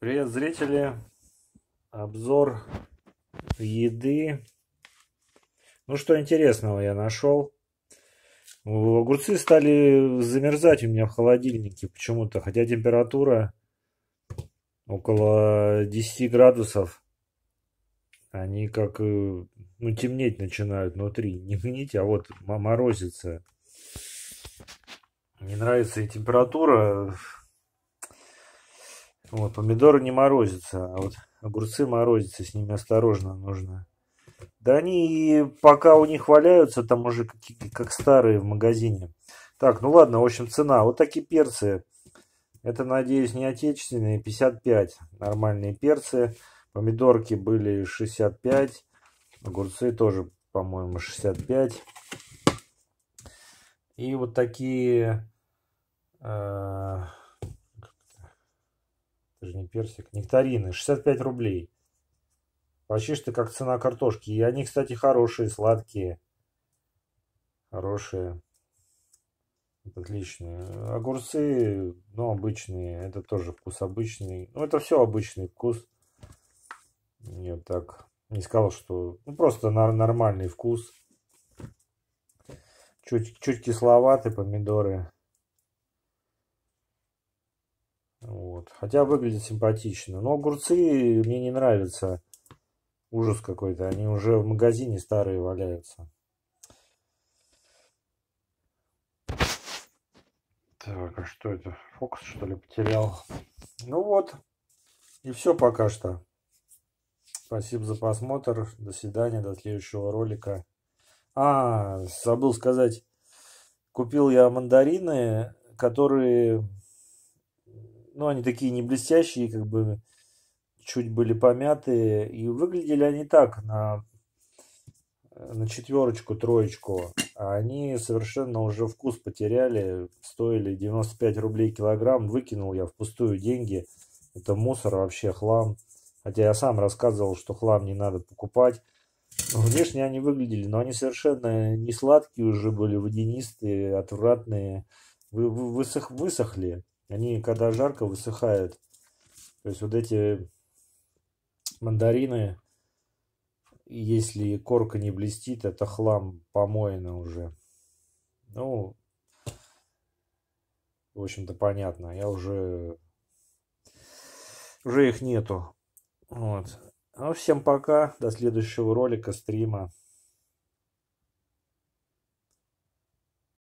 Привет, зрители! Обзор еды. Ну, что интересного я нашел. Огурцы стали замерзать у меня в холодильнике почему-то, хотя температура около 10 градусов. Они как, э, ну, темнеть начинают внутри. Не гнить, а вот морозится. Не нравится и температура вот, помидоры не морозятся, а вот огурцы морозятся, с ними осторожно нужно. Да они и пока у них валяются, там уже как, как старые в магазине. Так, ну ладно, в общем, цена. Вот такие перцы. Это, надеюсь, не отечественные. 55. Нормальные перцы. Помидорки были 65. Огурцы тоже, по-моему, 65. И вот такие э, же не персик. Нектарины, 65 рублей. Почти что как цена картошки. И они, кстати, хорошие, сладкие. Хорошие. Отличные. Огурцы, ну, обычные. Это тоже вкус обычный. Ну, это все обычный вкус. Я так не сказал, что... Ну, просто нормальный вкус. Чуть, чуть кисловатые помидоры. Вот. Хотя выглядит симпатично. Но огурцы мне не нравятся. Ужас какой-то. Они уже в магазине старые валяются. Так, а что это? Фокус, что ли, потерял? Ну вот. И все пока что. Спасибо за просмотр. До свидания, до следующего ролика. А, забыл сказать. Купил я мандарины, которые ну, они такие не блестящие, как бы чуть были помятые. И выглядели они так на, э, на четверочку, троечку. А они совершенно уже вкус потеряли. Стоили 95 рублей килограмм. Выкинул я впустую деньги. Это мусор вообще, хлам. Хотя я сам рассказывал, что хлам не надо покупать. Внешне они выглядели, но они совершенно не сладкие уже были, водянистые, отвратные, вы, вы, высох, высохли. Они, когда жарко, высыхают. То есть вот эти мандарины, если корка не блестит, это хлам помоина уже. Ну, в общем-то, понятно. Я уже... Уже их нету. Вот. Ну, всем пока. До следующего ролика, стрима.